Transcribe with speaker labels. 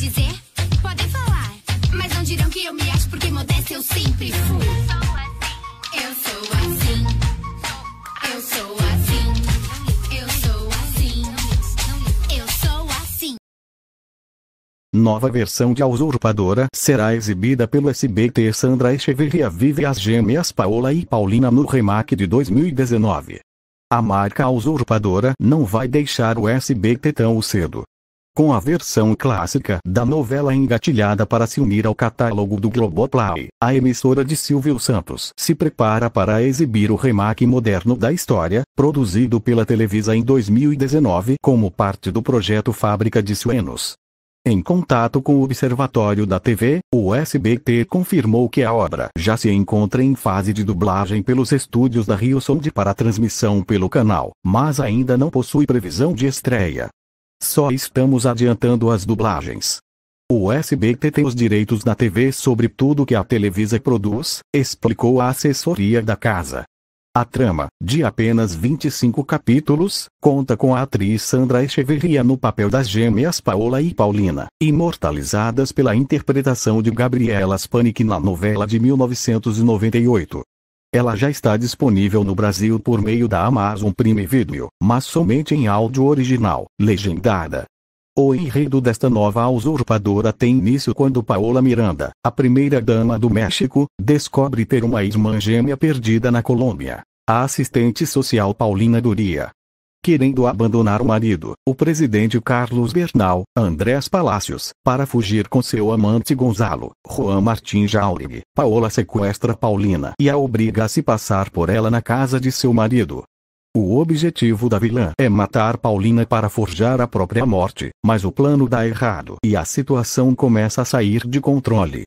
Speaker 1: dizer? Podem falar, mas não dirão que eu me acho porque eu sempre fui. Assim. Eu sou assim. Eu sou assim. Eu sou assim. Nova versão de A Usurpadora será exibida pelo SBT Sandra Echeverria vive as gêmeas Paola e Paulina no remake de 2019. A marca usurpadora não vai deixar o SBT tão cedo com a versão clássica da novela engatilhada para se unir ao catálogo do Globoplay, a emissora de Silvio Santos se prepara para exibir o remake moderno da história, produzido pela Televisa em 2019 como parte do projeto Fábrica de Suenos. Em contato com o Observatório da TV, o SBT confirmou que a obra já se encontra em fase de dublagem pelos estúdios da Rio Sound para transmissão pelo canal, mas ainda não possui previsão de estreia. Só estamos adiantando as dublagens. O SBT tem os direitos da TV sobre tudo que a Televisa produz, explicou a assessoria da casa. A trama, de apenas 25 capítulos, conta com a atriz Sandra Echeverria no papel das gêmeas Paola e Paulina, imortalizadas pela interpretação de Gabriela Spanik na novela de 1998. Ela já está disponível no Brasil por meio da Amazon Prime Video, mas somente em áudio original, legendada. O enredo desta nova usurpadora tem início quando Paola Miranda, a primeira-dama do México, descobre ter uma irmã gêmea perdida na Colômbia. A assistente social Paulina Doria, querendo abandonar o marido, o presidente Carlos Bernal, Andrés Palacios, para fugir com seu amante Gonzalo, Juan Martín Jauregui. Paola sequestra Paulina e a obriga a se passar por ela na casa de seu marido. O objetivo da vilã é matar Paulina para forjar a própria morte, mas o plano dá errado e a situação começa a sair de controle.